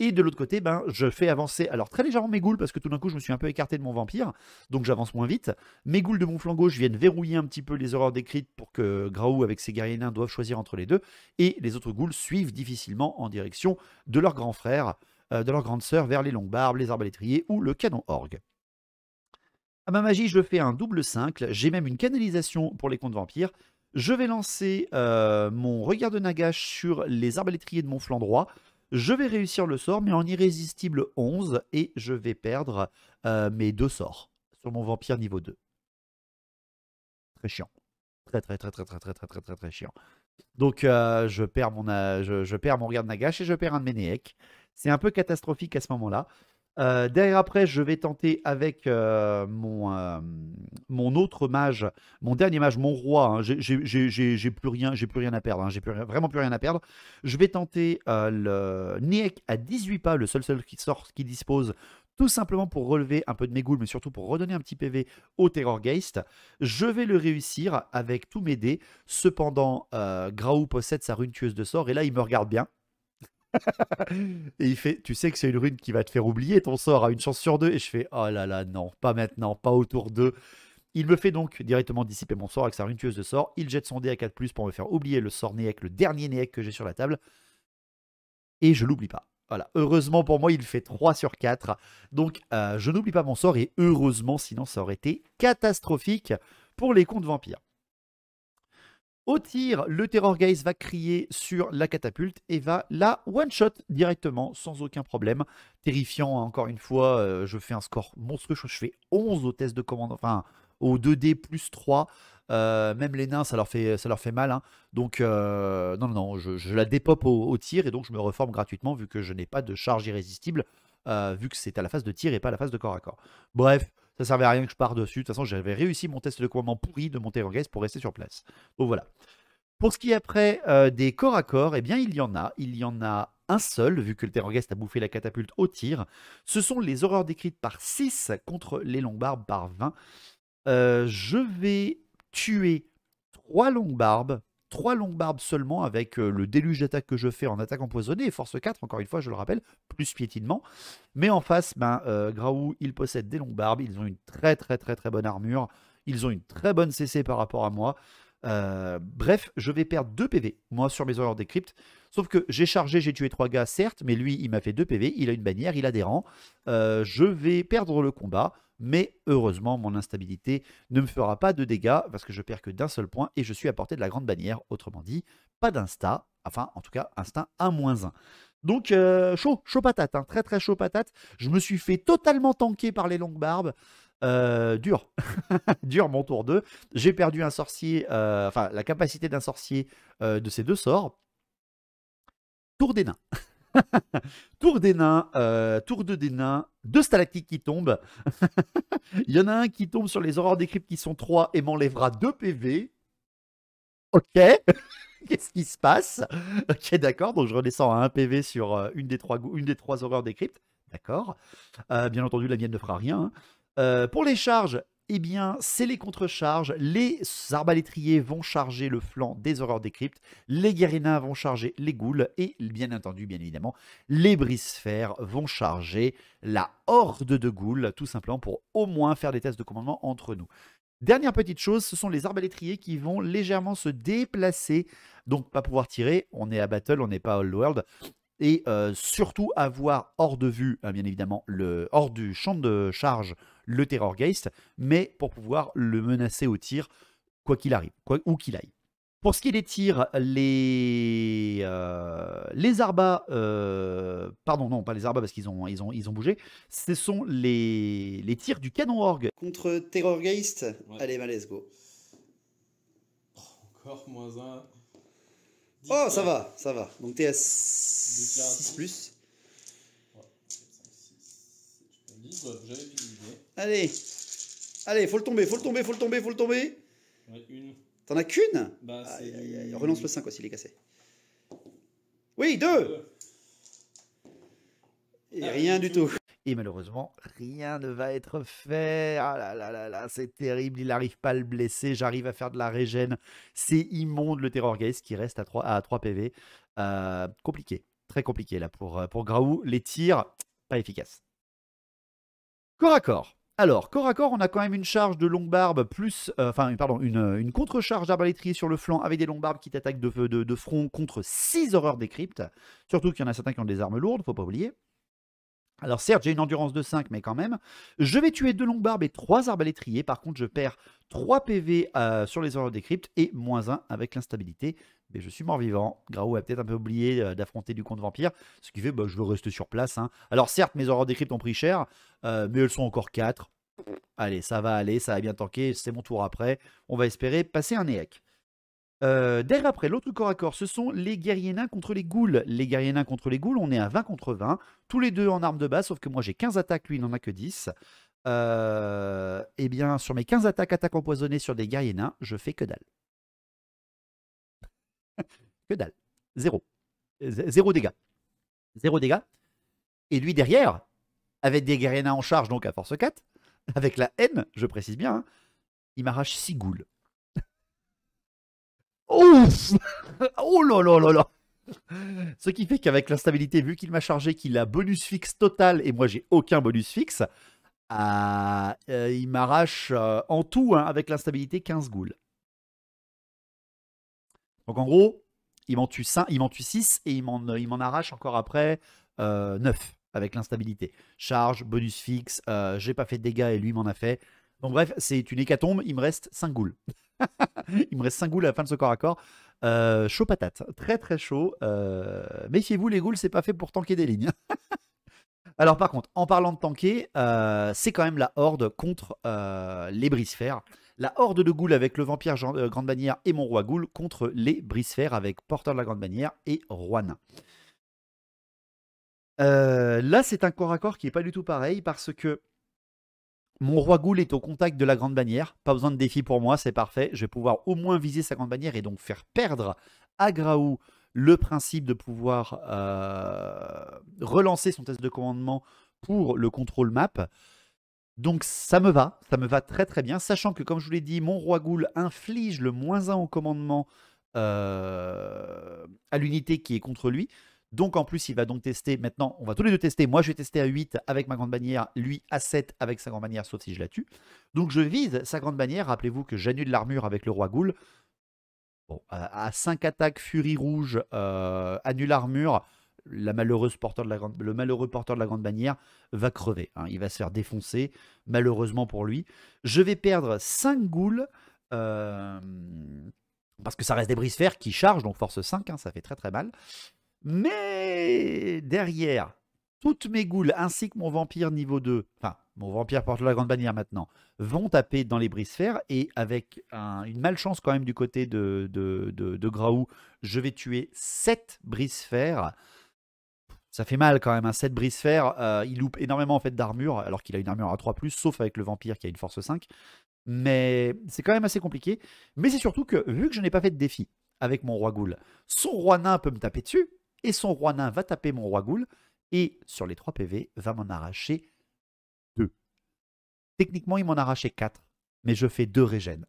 Et de l'autre côté, ben, je fais avancer, alors très légèrement mes ghouls, parce que tout d'un coup, je me suis un peu écarté de mon vampire, donc j'avance moins vite. Mes ghouls de mon flanc gauche viennent verrouiller un petit peu les horreurs décrites pour que Graou avec ses guerriers nains doivent choisir entre les deux. Et les autres ghouls suivent difficilement en direction de leur grand frère, euh, de leur grande sœur, vers les longues barbes, les arbalétriers ou le canon orgue. À ma magie, je fais un double 5. J'ai même une canalisation pour les comptes vampires. Je vais lancer euh, mon regard de Nagash sur les arbalétriers de mon flanc droit. Je vais réussir le sort, mais en irrésistible 11, et je vais perdre euh, mes deux sorts sur mon vampire niveau 2. Très chiant. Très très très très très très très très très, très chiant. Donc euh, je, perds mon, je, perds mon regard de Nagash et je perds un de mes C'est un peu catastrophique à ce moment-là. Euh, derrière après, je vais tenter avec euh, mon, euh, mon autre mage, mon dernier mage, mon roi. Hein. j'ai plus rien, j'ai plus rien à perdre. Hein. j'ai vraiment plus rien à perdre. Je vais tenter le Niek à 18 pas, le seul seul qui sort, qui dispose. Tout simplement pour relever un peu de mes ghouls mais surtout pour redonner un petit PV au Terrorgeist. Je vais le réussir avec tous mes dés. Cependant, Graou possède sa rune de sort, et là, il me regarde bien et il fait, tu sais que c'est une rune qui va te faire oublier ton sort à une chance sur deux. Et je fais, oh là là, non, pas maintenant, pas autour d'eux. Il me fait donc directement dissiper mon sort avec sa rune tueuse de sort. Il jette son dé à 4 pour me faire oublier le sort Neek, le dernier Néek que j'ai sur la table. Et je l'oublie pas. Voilà. Heureusement pour moi, il fait 3 sur 4. Donc euh, je n'oublie pas mon sort et heureusement, sinon ça aurait été catastrophique pour les comptes vampires. Au tir, le Terror Guys va crier sur la catapulte et va la one-shot directement sans aucun problème. Terrifiant, hein, encore une fois, euh, je fais un score monstrueux, je fais 11 au test de commande, enfin au 2D plus 3. Euh, même les nains, ça leur fait, ça leur fait mal. Hein. Donc, euh, non, non, non, je, la dépop au, au, tir et donc je me reforme gratuitement vu que je n'ai pas de charge irrésistible, vu que c'est à la phase de tir et pas à la phase de corps à corps. Bref, ça servait à rien que je pars dessus. De toute façon, j'avais réussi mon test de commandement pourri de monter en pour rester sur place. Donc voilà. Pour ce qui est après euh, des corps à corps, eh bien il y en a. Il y en a un seul, vu que le guest a bouffé la catapulte au tir. Ce sont les horreurs décrites par 6 contre les barbes par 20. Euh, je vais tuer 3 barbes. Trois longues barbes seulement avec euh, le déluge d'attaque que je fais en attaque empoisonnée et force 4, encore une fois, je le rappelle, plus piétinement. Mais en face, ben, euh, Graou, ils possèdent des longues barbes, ils ont une très très très très bonne armure, ils ont une très bonne CC par rapport à moi. Euh, bref, je vais perdre 2 PV, moi, sur mes horreurs des Sauf que j'ai chargé, j'ai tué 3 gars, certes, mais lui, il m'a fait 2 PV, il a une bannière, il a des rangs. je vais perdre le combat mais heureusement, mon instabilité ne me fera pas de dégâts parce que je perds que d'un seul point et je suis à portée de la grande bannière. Autrement dit, pas d'insta, enfin, en tout cas, à moins 1 Donc, euh, chaud, chaud patate, hein, très très chaud patate. Je me suis fait totalement tanker par les longues barbes. Euh, dur, [LAUGHS] dur mon tour 2. J'ai perdu un sorcier, euh, enfin la capacité d'un sorcier de ces deux sorts. Tour des nains. [LAUGHS] tour des nains, euh, tour de des nains, deux stalactites qui tombent. [LAUGHS] Il y en a un qui tombe sur les horreurs des cryptes qui sont trois et m'enlèvera 2 PV. Ok, [LAUGHS] qu'est-ce qui se passe Ok, d'accord, donc je redescends à 1 PV sur euh, une des trois, une des trois horreurs des cryptes. D'accord. Euh, bien entendu, la mienne ne fera rien. Hein. pour les charges, eh bien, c'est les contrecharges. Les arbalétriers vont charger le flanc des horreurs des cryptes. Les guérinins vont charger les goules Et bien entendu, bien évidemment, les brisphères vont charger la horde de goules tout simplement pour au moins faire des tests de commandement entre nous. Dernière petite chose, ce sont les arbalétriers qui vont légèrement se déplacer, donc pas pouvoir tirer. On est à Battle, on n'est pas all World et euh, surtout avoir hors de vue, euh, bien évidemment, le, hors du champ de charge le Terrorgeist, mais pour pouvoir le menacer au tir, quoi qu'il arrive, quoi, où qu'il aille. Pour ce qui est des tirs, les, euh, les arbas, euh, pardon, non, pas les arbas parce qu'ils ont, ils ont, ils ont bougé, ce sont les, tirs du canon orgue. Contre Terrorgeist, ouais. allez, go. Oh, encore moins un. oh, ça va, ça va. Donc TS. 6 plus. Bah, allez, allez, faut le tomber, faut le tomber, faut le tomber, faut le tomber. T'en as qu'une Bah, Relance le 5 aussi, il est cassé. Oui, deux, Et ah, rien du tout. Et malheureusement, rien ne va être fait. Ah là là là là, c'est terrible. Il n'arrive pas à le blesser. J'arrive à faire de la régène. C'est immonde le Terror Gaze qui reste à 3, à 3 PV. Euh, compliqué. Très compliqué là pour, euh, pour Graou. Les tirs, pas efficaces. Corps à corps. Alors, corps à corps, on a quand même une charge de longue barbe plus. Euh, enfin, pardon, euh, une, contre-charge d'arbalétrier sur le flanc avec des longues barbes qui t'attaquent de, front contre 6 horreurs décryptes. Surtout qu'il y en a certains qui ont des armes lourdes, faut pas oublier. Alors, certes, j'ai une endurance de 5, mais quand même. Je vais tuer 2 longues barbes et 3 arbalétriers. Par contre, je perds 3 PV euh, sur les horreurs décryptes et moins 1 avec l'instabilité. Mais je suis mort-vivant. Graou a peut-être un peu oublié d'affronter du compte vampire. Ce qui fait, bah, je veux rester sur place. Hein. Alors, certes, mes horreurs décryptes ont pris cher. Euh, mais elles sont encore 4. Allez, ça va aller, ça va bien tanker, c'est mon tour après. On va espérer passer un EEC. Euh, derrière après, l'autre corps à corps, ce sont les guerriers nains contre les ghouls. Les guerriers nains contre les ghouls, on est à 20 contre 20, tous les deux en armes de base, sauf que moi j'ai 15 attaques, lui il n'en a que 10. Euh, eh bien, sur mes 15 attaques, attaques empoisonnées sur des guerriers nains, je fais que dalle. [LAUGHS] que dalle. Zéro. zéro dégâts. Zéro dégâts. Et lui derrière, avec des Garena en charge, donc à force 4, [LAUGHS] avec la haine, je précise bien, hein, il m'arrache 6 goules. [LAUGHS] Ouf [LAUGHS] Oh là là là là Ce qui fait qu'avec l'instabilité, vu qu'il m'a chargé qu'il a bonus fixe total et moi j'ai aucun bonus fixe, ah, euh, il m'arrache euh, en tout, hein, avec l'instabilité, 15 goules. Donc en gros, il m'en tue, il m'en tue 6 et il m'en, euh, il m'en arrache encore après 9 avec l'instabilité. Charge, bonus fixe, euh, j'ai pas fait de dégâts et lui m'en a fait. Donc bref, c'est une hécatombe, il me reste 5 goules. [LAUGHS] il me reste 5 goules à la fin de ce corps à corps. Euh, chaud patate, très très chaud. Euh, méfiez-vous, les goules, c'est pas fait pour tanker des lignes. [LAUGHS] Alors par contre, en parlant de tanker, c'est quand même la horde contre les brisphères. La horde de ghouls avec le vampire Grande Bannière et mon roi ghoul contre les brisphères avec porteur de la Grande Bannière et roi euh, là, c'est un corps à corps qui n'est pas du tout pareil parce que mon roi Goul est au contact de la grande bannière. Pas besoin de défi pour moi, c'est parfait. Je vais pouvoir au moins viser sa grande bannière et donc faire perdre à Graou le principe de pouvoir euh, relancer son test de commandement pour le contrôle map. Donc ça me va, ça me va très très bien, sachant que comme je vous l'ai dit, mon roi Goul inflige le moins 1 au commandement euh, à l'unité qui est contre lui. Donc en plus, il va donc tester. Maintenant, on va tous les deux tester. Moi, je vais tester à 8 avec ma grande bannière, lui à 7 avec sa grande bannière, sauf si je la tue. Donc je vise sa grande bannière. Rappelez-vous que j'annule l'armure avec le roi Ghoul. Bon, à 5 attaques, furie rouge, euh, annule armure. La malheureuse porteur de la le malheureux porteur de la grande bannière va crever. Hein. Il va se faire défoncer, malheureusement pour lui. Je vais perdre 5 ghouls. Euh, parce que ça reste des brise fer qui chargent, donc force 5, hein, ça fait très très mal. Mais derrière, toutes mes goules ainsi que mon vampire niveau 2, enfin, mon vampire porte la grande bannière maintenant, vont taper dans les brisphères et avec une malchance quand même du côté de, de, Graou, je vais tuer 7 brisphères. Ça fait mal quand même, 7 hein, euh, il loupe énormément en fait d'armure, alors qu'il a une armure à 3+, sauf avec le vampire qui a une force 5. Mais c'est quand même assez compliqué. Mais c'est surtout que, vu que je n'ai pas fait de défi avec mon roi ghoul, son roi nain peut me taper dessus, et son roi nain va taper mon roi goul et sur les 3 PV, va m'en arracher 2. Techniquement, il m'en arrachait 4, mais je fais 2 régènes.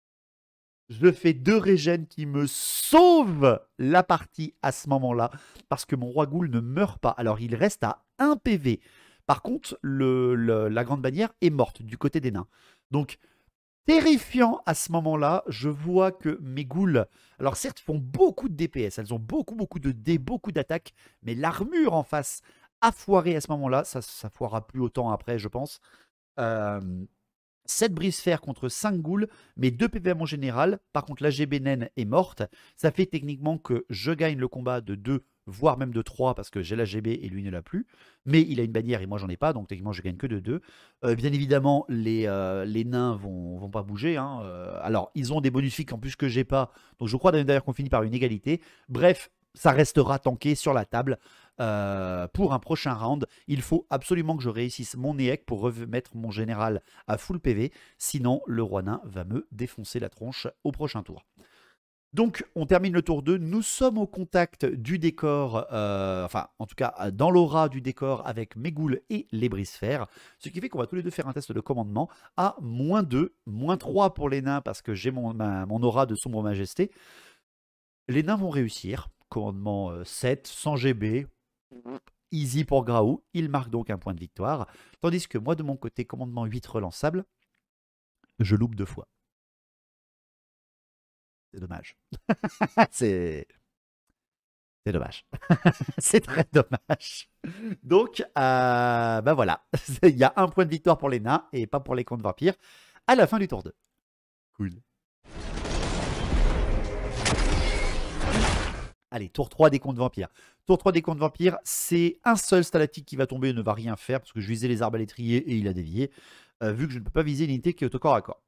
[LAUGHS] je fais 2 régènes qui me sauvent la partie à ce moment-là, parce que mon roi goule ne meurt pas. Alors, il reste à 1 PV. Par contre, la grande bannière est morte du côté des nains. Donc, terrifiant à ce moment-là. Je vois que mes ghouls, alors certes, font beaucoup de DPS, elles ont beaucoup, beaucoup de dés, beaucoup d'attaques, mais l'armure en face a foiré à ce moment-là. Ça, ça foira plus autant après, je pense. 7 euh, brise-fer contre 5 ghouls, mais 2 PVM en général. Par contre, la Nen est morte. Ça fait techniquement que je gagne le combat de 2 voire même de 3 parce que j'ai la GB et lui ne l'a plus. Mais il a une bannière et moi j'en ai pas, donc techniquement je gagne que de 2. Euh, bien évidemment, les, euh, les nains vont, vont pas bouger. Hein. Euh, alors, ils ont des bonus fixes en plus que j'ai pas. Donc je crois d'ailleurs qu'on finit par une égalité. Bref, ça restera tanké sur la table. pour un prochain round, il faut absolument que je réussisse mon EEC pour remettre mon général à full PV, sinon le roi nain va me défoncer la tronche au prochain tour. Donc, on termine le tour 2. Nous sommes au contact du décor, euh, enfin, en tout cas, dans l'aura du décor avec Mégoul et les brisphères. Ce qui fait qu'on va tous les deux faire un test de commandement à moins 2, moins 3 pour les nains parce que j'ai mon, aura de sombre majesté. Les nains vont réussir. Commandement 7, 100 GB. Easy pour Graou. Il marque donc un point de victoire. Tandis que moi, de mon côté, commandement 8 relançable, je loupe deux fois. C'est dommage. [LAUGHS] c'est. dommage. [LAUGHS] c'est très dommage. Donc, euh, ben voilà. [LAUGHS] Il y a un point de victoire pour les nains et pas pour les contes vampires à la fin du tour 2. Cool. Allez, tour 3 des contes vampires. Tour 3 des contes vampires, c'est un seul stalatique qui va tomber et ne va rien faire parce que je visais les l'étrier et il a dévié, euh, vu que je ne peux pas viser une unité qui est au corps à corps.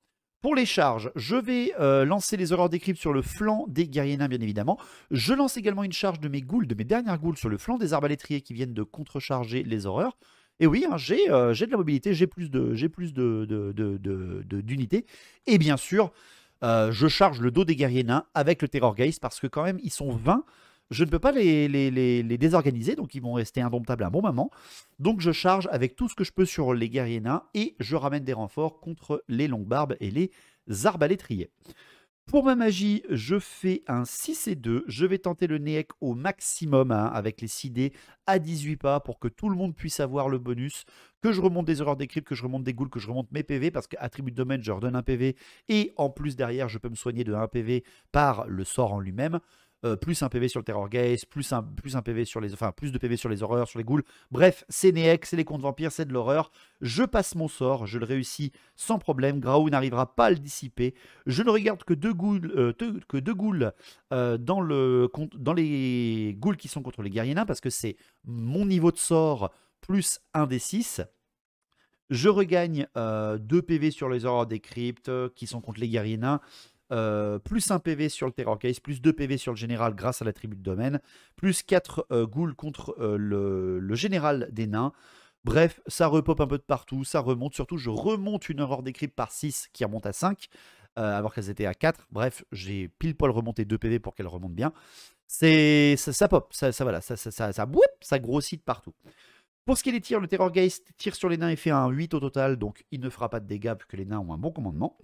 Pour les charges, je vais euh, lancer les horreurs des sur le flanc des guerriers nains, bien évidemment. Je lance également une charge de mes ghouls, de mes dernières ghouls, sur le flanc des arbalétriers qui viennent de contrecharger les horreurs. Et oui, hein, euh, j'ai de la mobilité, j'ai plus de plus de, d'unités. Et bien sûr, euh, je charge le dos des guerriers nains avec le Terror Gaze parce que quand même, ils sont 20 je ne peux pas les, les, désorganiser, donc ils vont rester indomptables à un bon moment. Donc je charge avec tout ce que je peux sur les guerriers et je ramène des renforts contre les longues barbes et les arbalétriers. Pour ma magie, je fais un 6 et 2. Je vais tenter le Néec au maximum hein, avec les 6 dés à 18 pas pour que tout le monde puisse avoir le bonus, que je remonte des horreurs des que je remonte des ghouls, que je remonte mes PV parce qu'attribut de domaine, je redonne un PV et en plus derrière, je peux me soigner de 1 PV par le sort en lui-même. Euh, plus un PV sur le Terror Gaze, plus un, plus un PV sur les, enfin plus de PV sur les horreurs, sur les ghouls. Bref, c'est Nex, c'est les contes vampires, c'est de l'horreur. Je passe mon sort, je le réussis sans problème. Graou n'arrivera pas à le dissiper. Je ne regarde que deux ghouls, euh, euh, dans, le, dans les ghouls qui sont contre les guerriers parce que c'est mon niveau de sort plus 1 des 6. Je regagne 2 PV sur les horreurs des cryptes qui sont contre les guerriers euh, plus 1 PV sur le Terror Case, plus 2 PV sur le général grâce à l'attribut de domaine, plus 4 euh, ghouls contre euh, le, général des nains. Bref, ça repop un peu de partout, ça remonte. Surtout, je remonte une erreur décrite par 6 qui remonte à 5, alors qu'elles étaient à 4. Bref, j'ai pile poil remonté 2 PV pour qu'elles remonte bien. C'est ça, pop, ça, voilà, ça, ça, ça grossit de partout. Pour ce qui est des tirs, le Terrorgeist tire sur les nains et fait un 8 au total, donc il ne fera pas de dégâts puisque les nains ont un bon commandement.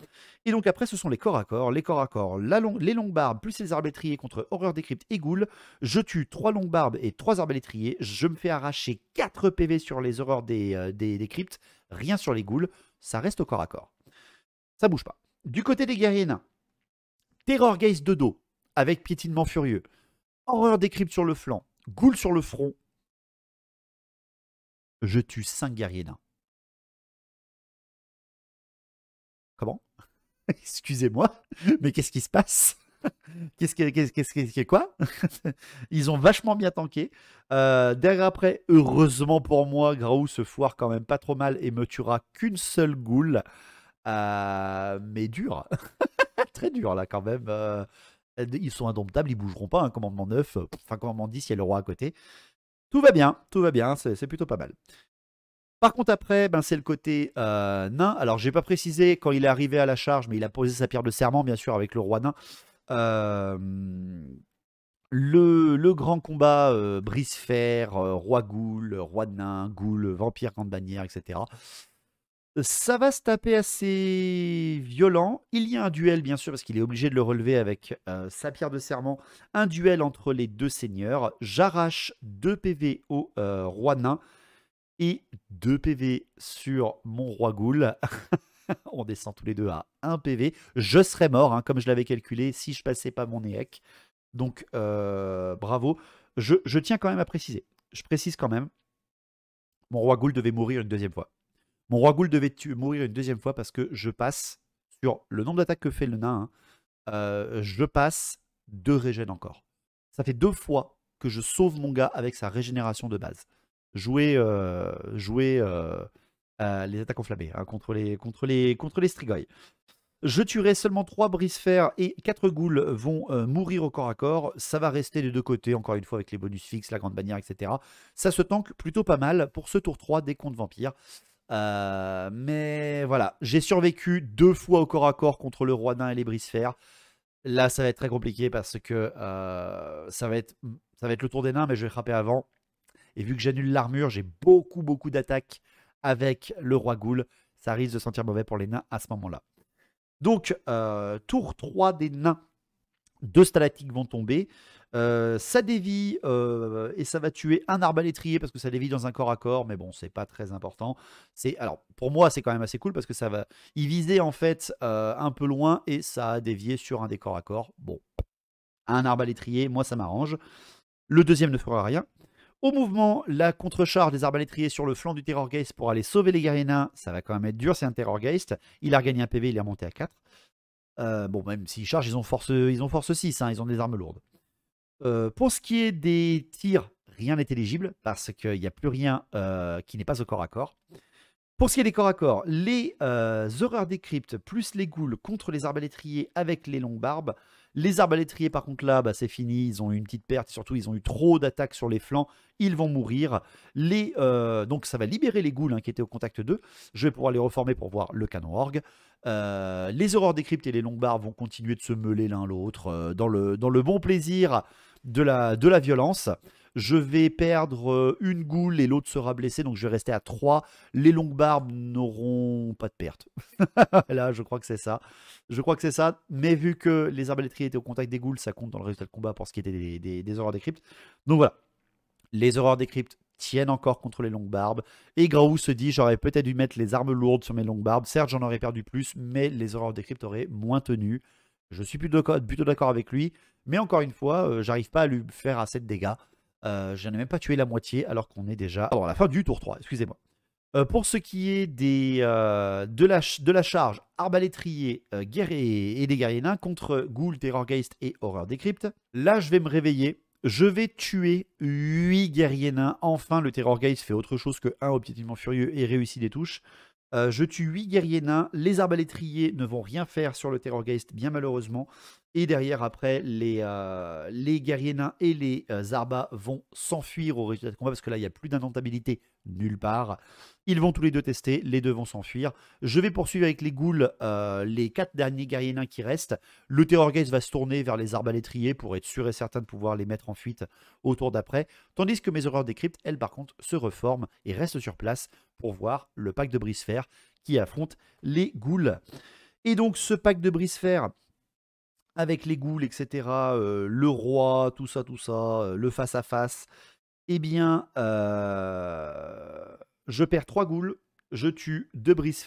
Et donc après, ce sont les corps à corps, les corps à corps, les longues barbes plus les arbalétriers contre Horreur cryptes et goules. Je tue 3 longues barbes et 3 arbalétriers. Je me fais arracher 4 PV sur les horreurs euh, des, des, cryptes, rien sur les ghouls. Ça reste au corps à corps. Ça bouge pas. Du côté des guerriers nains, Geist de dos avec piétinement furieux, Horreur cryptes sur le flanc, Ghoul sur le front, je tue 5 guerriers nains. Comment [LAUGHS] Excusez-moi, mais qu'est-ce qui se passe [LAUGHS] Qu'est-ce qui est quoi [LAUGHS] Ils ont vachement bien tanké. Euh, derrière après, heureusement pour moi, Graou se foire quand même pas trop mal et me tuera qu'une seule goule. Euh, mais dur, très dur là quand même. Euh, ils sont indomptables, ils bougeront pas. Hein, commandement 9, enfin commandement 10, il y a le roi à côté. Tout va bien, tout va bien, c'est plutôt pas mal. Par contre, après, ben, c'est le côté euh, nain. Alors, j'ai pas précisé quand il est arrivé à la charge, mais il a posé sa pierre de serment, bien sûr, avec le roi nain. Euh, le, grand combat euh, brise-fer, roi ghoul, roi nain, ghoul, vampire, grande bannière, etc. Ça va se taper assez violent. Il y a un duel, bien sûr, parce qu'il est obligé de le relever avec euh, sa pierre de serment. Un duel entre les deux seigneurs. J'arrache 2 PV au euh, roi nain et 2 PV sur mon roi goul. [LAUGHS] On descend tous les deux à 1 PV. Je serais mort, hein, comme je l'avais calculé, si je passais pas mon EEC. Donc, euh, bravo. Je, je tiens quand même à préciser. Je précise quand même. Mon roi goul devait mourir une deuxième fois. Mon roi Ghoul devait mourir une deuxième fois parce que je passe sur le nombre d'attaques que fait le nain. Hein, euh, je passe deux régènes encore. Ça fait deux fois que je sauve mon gars avec sa régénération de base. Jouer, euh, jouer euh, les attaques enflammées hein, contre les, contre les, contre Je tuerai seulement trois fer et quatre ghouls vont mourir au corps à corps. Ça va rester des deux côtés, encore une fois, avec les bonus fixes, la grande bannière, etc. Ça se tanque plutôt pas mal pour ce tour 3 des comptes vampires. Euh, mais voilà, j'ai survécu deux fois au corps à corps contre le roi nain et les brisphères. Là, ça va être très compliqué parce que euh, ça, va être, ça va être le tour des nains, mais je vais frapper avant. Et vu que j'annule l'armure, j'ai beaucoup, beaucoup d'attaques avec le roi ghoul. Ça risque de sentir mauvais pour les nains à ce moment-là. Donc, euh, tour 3 des nains. Deux stalatiques vont tomber. Euh, ça dévie euh, et ça va tuer un arbalétrier parce que ça dévie dans un corps à corps, mais bon, c'est pas très important. C'est alors pour moi, c'est quand même assez cool parce que ça va Il visait en fait euh, un peu loin et ça a dévié sur un des corps à corps. Bon, un arbalétrier, moi ça m'arrange. Le deuxième ne fera rien. Au mouvement, la contre contrecharge des arbalétriers sur le flanc du Terrorgeist pour aller sauver les guerriers ça va quand même être dur, c'est un Terrorgeist. Il a gagné un PV, il est monté à 4. bon, même s'ils chargent, ils ont force, ils ont force 6, hein, ils ont des armes lourdes. Euh, pour ce qui est des tirs, rien n'est éligible parce qu'il n'y a plus rien euh, qui n'est pas au corps à corps. Pour ce qui est des corps à corps, les horreurs euh, des cryptes plus les ghouls contre les arbalétriers avec les longues barbes. Les arbalétriers, par contre, là, bah, c'est fini. Ils ont eu une petite perte. Surtout, ils ont eu trop d'attaques sur les flancs. Ils vont mourir. donc, ça va libérer les ghouls hein, qui étaient au contact d'eux. Je vais pouvoir les reformer pour voir le canon orgue. les horreurs des cryptes et les longues barbes vont continuer de se mêler l'un l'autre dans, le, dans le bon plaisir de la, de la violence. Je vais perdre euh, une goule et l'autre sera blessé, donc je vais rester à 3. Les longues barbes n'auront pas de perte. [LAUGHS] Là, je crois que c'est ça. Je crois que c'est ça. Mais vu que les arbalétriers étaient au contact des goules ça compte dans le résultat de combat pour ce qui était des, horreurs des cryptes. Donc voilà. Les horreurs des cryptes tiennent encore contre les longues barbes. Et Graou se dit j'aurais peut-être dû mettre les armes lourdes sur mes longues barbes. Certes, j'en aurais perdu plus, mais les horreurs des cryptes auraient moins tenu. Je suis plutôt d'accord avec lui, mais encore une fois, euh, j'arrive pas à lui faire assez de dégâts. Euh, je n'en ai même pas tué la moitié alors qu'on est déjà à la fin du tour 3, excusez-moi. Euh, pour ce qui est de la, charge arbalétrier guerrier et des guerriers nains contre Ghoul, Terrorgeist et Horreur Décrypte, là je vais me réveiller. Je vais tuer 8 guerriers nains. Enfin, le Terrorgeist fait autre chose que 1 objectivement furieux et réussit des touches. Euh, je tue 8 guerriers nains, les arbalétriers ne vont rien faire sur le Terrorgeist, bien malheureusement. Et derrière, après, les, euh, les guerriers nains et les euh, arbas vont s'enfuir au résultat de combat, parce que là, il y a plus d'indentabilité, nulle part. Ils vont tous les deux tester, les deux vont s'enfuir. Je vais poursuivre avec les ghouls, euh, les quatre derniers guerriers qui restent. Le Terror va se tourner vers les arbalétriers pour être sûr et certain de pouvoir les mettre en fuite au tour d'après. Tandis que mes horreurs cryptes, elles par contre, se reforment et restent sur place pour voir le pack de brise qui affronte les ghouls. Et donc ce pack de brise fer avec les ghouls, etc., euh, le roi, tout ça, tout ça, euh, le face-à-face, face à face eh bien, euh, je perds 3 goules, je tue 2 brise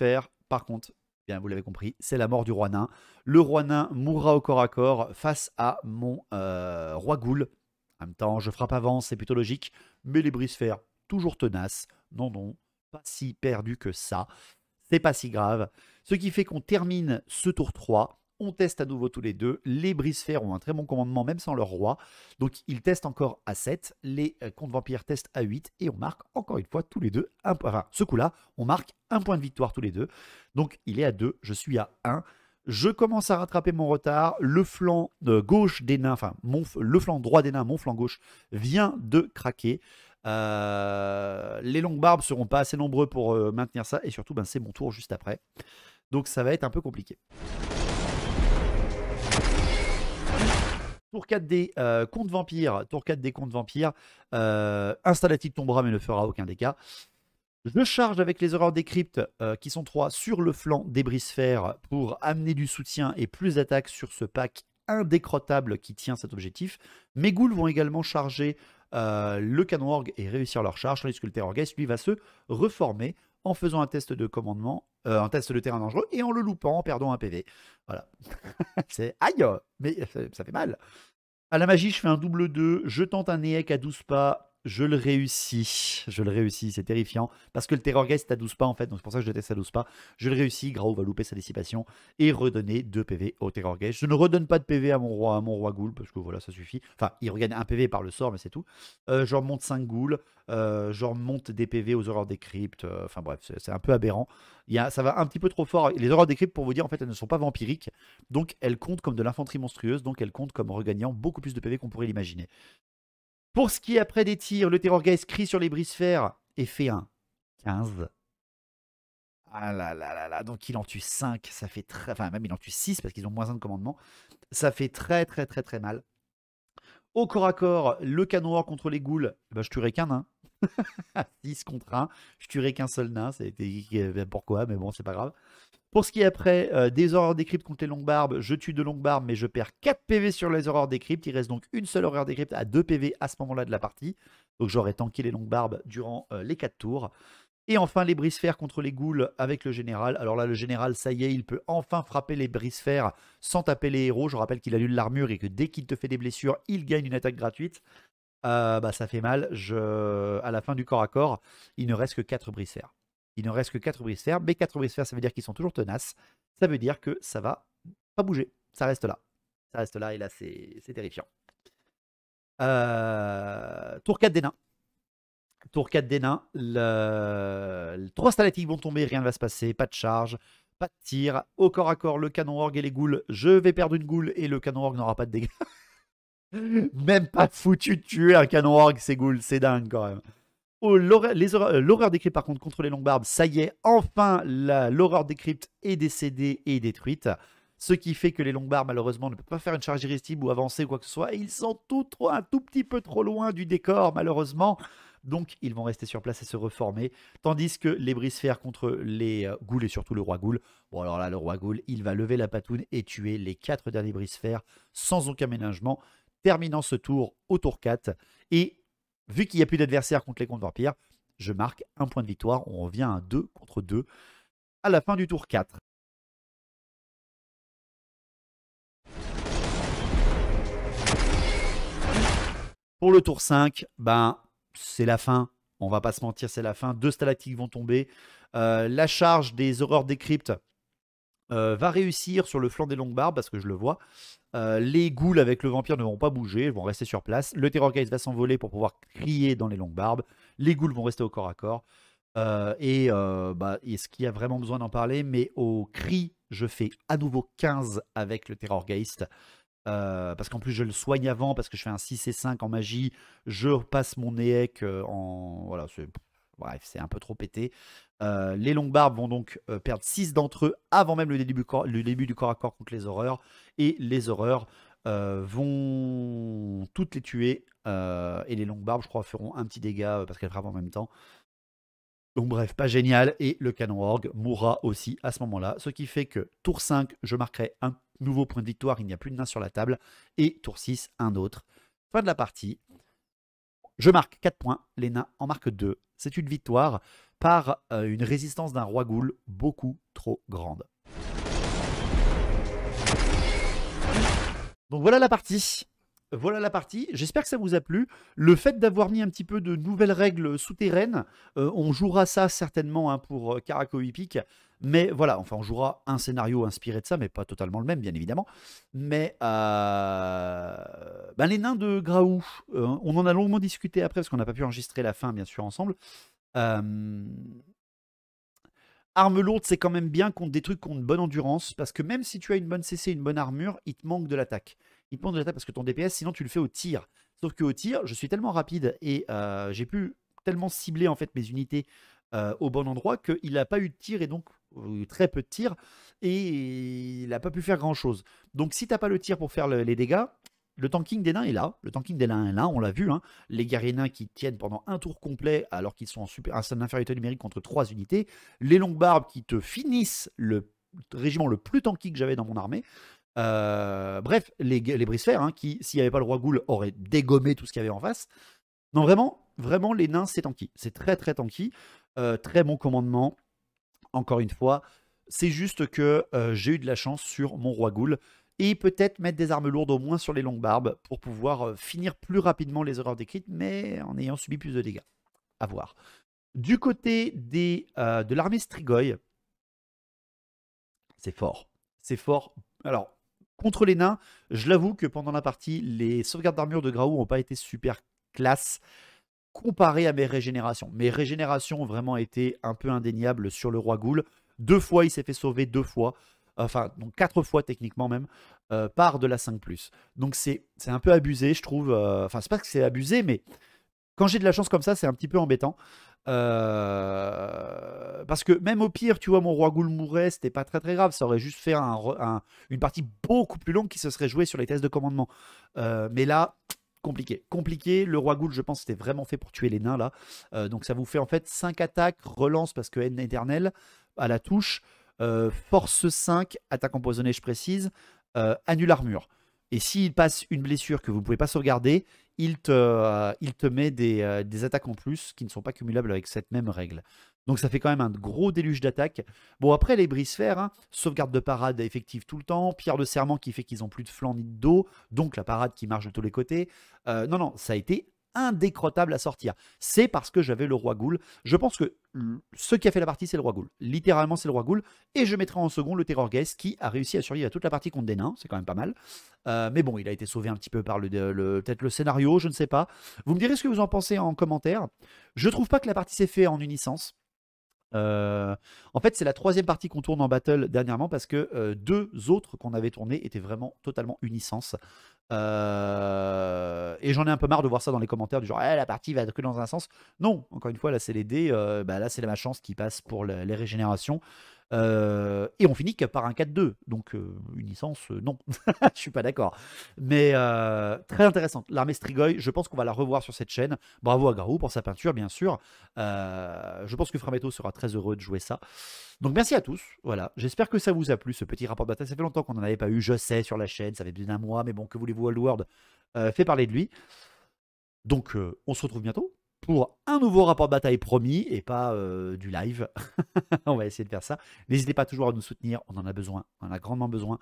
Par contre, bien, vous l'avez compris, c'est la mort du roi nain. Le roi nain mourra au corps à corps face à mon euh, roi goule, En même temps, je frappe avant, c'est plutôt logique. Mais les brise toujours tenaces. Non, non, pas si perdu que ça. C'est pas si grave. Ce qui fait qu'on termine ce tour 3 on teste à nouveau tous les deux. Les brise ont un très bon commandement, même sans leur roi. Donc ils testent encore à 7. Les euh, contre vampires testent à 8. Et on marque encore une fois tous les deux. Un, enfin, ce coup-là, on marque un point de victoire tous les deux. Donc il est à 2. Je suis à 1 je commence à rattraper mon retard. Le flanc euh, gauche des nains, enfin mon, le flanc droit des nains, mon flanc gauche vient de craquer. Euh, les longues barbes seront pas assez nombreux pour maintenir ça, et surtout, ben, c'est mon tour juste après. Donc ça va être un peu compliqué. Tour 4 des euh, comptes vampires. Tour 4 des comptes vampires. Euh, installatif tombera mais ne fera aucun dégât. Je charge avec les horreurs des cryptes, euh, qui sont 3, sur le flanc des brisphères pour amener du soutien et plus d'attaques sur ce pack indécrottable qui tient cet objectif. Mes ghouls vont également charger euh, le canon orgue et réussir leur charge, tandis que le terror lui va se reformer en faisant un test de commandement euh, un test de terrain dangereux et en le loupant en perdant un PV. Voilà. [LAUGHS] c'est aïe, mais ça fait mal. À la magie, je fais un double 2, je tente un EEC à 12 pas je le réussis. Je le réussis, c'est terrifiant. Parce que le Terror Guest est à 12 pas en fait, donc c'est pour ça que je déteste teste à 12 pas. Je le réussis, Grau va louper sa dissipation et redonner 2 PV au Terror Guest. Je ne redonne pas de PV à mon roi, à mon roi Ghoul, parce que voilà, ça suffit. Enfin, il regagne un PV par le sort, mais c'est tout. Euh, je remonte 5 Ghouls, euh, je remonte des PV aux horreurs des cryptes. Euh, enfin bref, c'est un peu aberrant. Il y a, ça va un petit peu trop fort. Les horreurs des cryptes, pour vous dire, en fait, elles ne sont pas vampiriques. Donc elles comptent comme de l'infanterie monstrueuse, donc elles comptent comme regagnant beaucoup plus de PV qu'on pourrait l'imaginer. Pour ce qui est après des tirs, le Terror crie sur les bris et fait un 15. Ah là là là là, donc il en tue 5, ça fait très... Enfin même il en tue 6 parce qu'ils ont moins 1 de commandement. Ça fait très très très très mal. Au corps à corps, le canon or contre les ghouls, eh ben, je tuerai qu'un nain. 6 [LAUGHS] contre 1, je tuerai qu'un seul nain, c'était eh ben, pourquoi, mais bon c'est pas grave. Pour ce qui est après, euh, des horreurs décryptes contre les longues barbes, je tue de longues barbes, mais je perds 4 PV sur les horreurs cryptes. Il reste donc une seule horreur décrypte à 2 PV à ce moment-là de la partie. Donc j'aurais tanké les longues barbes durant euh, les 4 tours. Et enfin, les brise-fers contre les ghouls avec le général. Alors là, le général, ça y est, il peut enfin frapper les brise sans taper les héros. Je rappelle qu'il a l'armure et que dès qu'il te fait des blessures, il gagne une attaque gratuite. Euh, bah, ça fait mal. À la fin du corps à corps, il ne reste que 4 brise il ne reste que 4 brise mais 4 brise ça veut dire qu'ils sont toujours tenaces. Ça veut dire que ça va pas bouger. Ça reste là. Ça reste là, et là, c'est terrifiant. Euh, tour 4 des nains. Tour 4 des nains. Le... 3 stalactites vont tomber, rien ne va se passer, pas de charge pas de tir. Au corps à corps, le canon orgue et les goules. Je vais perdre une goule et le canon orgue n'aura pas de dégâts. [LAUGHS] même pas foutu de tuer un canon orgue, c'est goules. C'est dingue quand même. Oh, l'horreur cryptes euh, par contre, contre les barbes, ça y est, enfin, l'horreur décrypte est décédée et détruite. Ce qui fait que les barbes malheureusement, ne peuvent pas faire une charge irrésistible ou avancer ou quoi que ce soit. Ils sont tout trop, un tout petit peu trop loin du décor, malheureusement. Donc, ils vont rester sur place et se reformer. Tandis que les brisphères contre les euh, ghouls et surtout le roi ghoul. Bon, alors là, le roi ghoul, il va lever la patoune et tuer les quatre derniers brisphères sans aucun ménagement, terminant ce tour au tour 4. Et Vu qu'il n'y a plus d'adversaire contre les comptes vampires, je marque un point de victoire. On revient à 2 contre 2 à la fin du tour 4. Pour le tour 5, ben, c'est la fin. On va pas se mentir, c'est la fin. Deux stalactiques vont tomber. Euh, la charge des horreurs décryptes euh, va réussir sur le flanc des longues barbes, parce que je le vois. Euh, les ghouls avec le vampire ne vont pas bouger, vont rester sur place. Le terrorgeist va s'envoler pour pouvoir crier dans les longues barbes. Les ghouls vont rester au corps à corps. Euh, et bah, est-ce qu'il y a vraiment besoin d'en parler Mais au cri, je fais à nouveau 15 avec le terrorgeist. parce qu'en plus je le soigne avant, parce que je fais un 6 et 5 en magie, je passe mon EEC en... Voilà, c'est Bref, c'est un peu trop pété. Euh, les longues barbes vont donc euh, perdre 6 d'entre eux avant même le début, du corps à corps contre les horreurs. Et les horreurs euh, vont toutes les tuer. et les longues barbes, je crois, feront un petit dégât parce qu'elles frappent en même temps. Donc bref, pas génial. Et le canon org mourra aussi à ce moment-là. Ce qui fait que tour 5, je marquerai un nouveau point de victoire. Il n'y a plus de nain sur la table. Et tour 6, un autre. Fin de la partie. Je marque 4 points, les nains en marquent 2. C'est une victoire par euh, une résistance d'un roi ghoul beaucoup trop grande. Donc voilà la partie voilà la partie. J'espère que ça vous a plu. Le fait d'avoir mis un petit peu de nouvelles règles souterraines, euh, on jouera ça certainement hein, pour euh, Caraco Epic, Mais voilà, enfin, on jouera un scénario inspiré de ça, mais pas totalement le même, bien évidemment. Mais euh, ben, les nains de Graou, on en a longuement discuté après, parce qu'on n'a pas pu enregistrer la fin, bien sûr, ensemble. Arme lourde, c'est quand même bien contre des trucs qui ont une bonne endurance, parce que même si tu as une bonne CC, une bonne armure, il te manque de l'attaque il prend de l'attaque parce que ton DPS, sinon tu le fais au tir. Sauf qu'au tir, je suis tellement rapide et euh, j'ai pu tellement cibler en fait mes unités euh, au bon endroit qu'il n'a pas eu de tir et donc euh, très peu de tir et il n'a pas pu faire grand chose. Donc si t'as pas le tir pour faire les dégâts, le tanking des nains est là. Le tanking des nains est là, on l'a vu. Hein. Les guerriers nains qui tiennent pendant un tour complet alors qu'ils sont en super, un infériorité numérique contre trois unités. Les longues barbes qui te finissent le régiment le plus tanky que j'avais dans mon armée. Euh, bref, les, les Brisphères, hein, qui, s'il n'y avait pas le roi Ghoul, auraient dégommé tout ce qu'il y avait en face. Non, vraiment, vraiment, les nains, c'est tanky. C'est très, très tanky. Euh, très bon commandement, encore une fois. C'est juste que euh, j'ai eu de la chance sur mon roi Ghoul. Et peut-être mettre des armes lourdes au moins sur les longues barbes pour pouvoir finir plus rapidement les horreurs décrites, mais en ayant subi plus de dégâts. À voir. Du côté des, de l'armée Strigoi, c'est fort. C'est fort. Alors, Contre les nains, je l'avoue que pendant la partie, les sauvegardes d'armure de Graou n'ont pas été super classe comparé à mes régénérations. Mes régénérations ont vraiment été un peu indéniables sur le roi Ghoul. Deux fois, il s'est fait sauver deux fois, enfin, donc quatre fois techniquement même, euh, par de la 5 ⁇ Donc c'est un peu abusé, je trouve. Euh, enfin, c'est pas que c'est abusé, mais quand j'ai de la chance comme ça, c'est un petit peu embêtant. Euh, parce que même au pire, tu vois, mon roi ghoul mourait, c'était pas très très grave. Ça aurait juste fait une partie beaucoup plus longue qui se serait jouée sur les tests de commandement. Euh, mais là, compliqué. Compliqué. Le roi Goul, je pense, c'était vraiment fait pour tuer les nains là. Euh, donc ça vous fait en fait 5 attaques, relance parce que N éternelle à la touche, force 5, attaque empoisonnée, je précise, annule armure. Et s'il passe une blessure que vous ne pouvez pas sauvegarder, il te, euh, il te met euh, des, attaques en plus qui ne sont pas cumulables avec cette même règle. Donc ça fait quand même un gros déluge d'attaques. Bon après les bris hein, sauvegarde de parade effective tout le temps, pierre de serment qui fait qu'ils n'ont plus de flanc ni de dos, donc la parade qui marche de tous les côtés. Euh, non non, ça a été indécrottable à sortir. C'est parce que j'avais le roi Goul. Je pense que ce qui a fait la partie, c'est le roi Goul. Littéralement, c'est le roi Goul. Et je mettrai en second le Terror Guest qui a réussi à survivre à toute la partie contre des nains. C'est quand même pas mal. Euh, mais bon, il a été sauvé un petit peu par le, peut-être le scénario, je ne sais pas. Vous me direz ce que vous en pensez en commentaire. Je trouve pas que la partie s'est faite en unissance. Euh, en fait, c'est la troisième partie qu'on tourne en battle dernièrement parce que euh, deux autres qu'on avait tournées étaient vraiment totalement unissances. Euh, et j'en ai un peu marre de voir ça dans les commentaires du genre eh, la partie va être que dans un sens. Non, encore une fois, là c'est les dés, euh, bah, là c'est la chance qui passe pour les régénérations. Euh, et on finit par un 4-2. Donc euh, une licence, euh, non, [LAUGHS] je suis pas d'accord. Mais très intéressante. L'armée Strigoi, je pense qu'on va la revoir sur cette chaîne. Bravo à Garou pour sa peinture, bien sûr. je pense que Frametto sera très heureux de jouer ça. Donc merci à tous. Voilà, j'espère que ça vous a plu ce petit rapport de bataille. Ça fait longtemps qu'on n'en avait pas eu, je sais, sur la chaîne. Ça fait bien d'un mois, mais bon, que voulez-vous, World World fait parler de lui. Donc on se retrouve bientôt pour un nouveau rapport de bataille promis et pas euh, du live. [LAUGHS] on va essayer de faire ça. N'hésitez pas toujours à nous soutenir, on en a besoin, on en a grandement besoin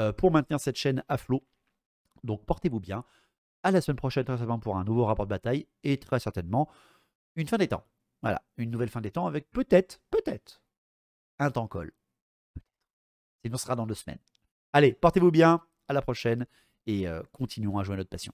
euh, pour maintenir cette chaîne à flot. Donc portez-vous bien. À la semaine prochaine très certainement pour un nouveau rapport de bataille et très certainement une fin des temps. Voilà, une nouvelle fin des temps avec peut-être, peut-être un temps col. Sinon, ce sera dans deux semaines. Allez, portez-vous bien, à la prochaine et euh, continuons à jouer à notre passion.